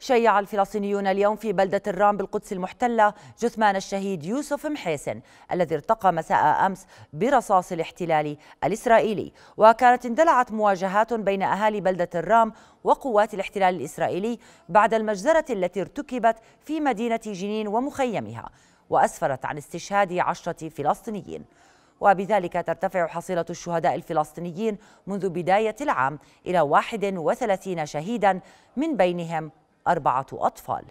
شيع الفلسطينيون اليوم في بلدة الرام بالقدس المحتلة جثمان الشهيد يوسف محيسن الذي ارتقى مساء أمس برصاص الاحتلال الإسرائيلي وكانت اندلعت مواجهات بين أهالي بلدة الرام وقوات الاحتلال الإسرائيلي بعد المجزرة التي ارتكبت في مدينة جنين ومخيمها وأسفرت عن استشهاد عشرة فلسطينيين وبذلك ترتفع حصيلة الشهداء الفلسطينيين منذ بداية العام إلى 31 شهيدا من بينهم أربعة أطفال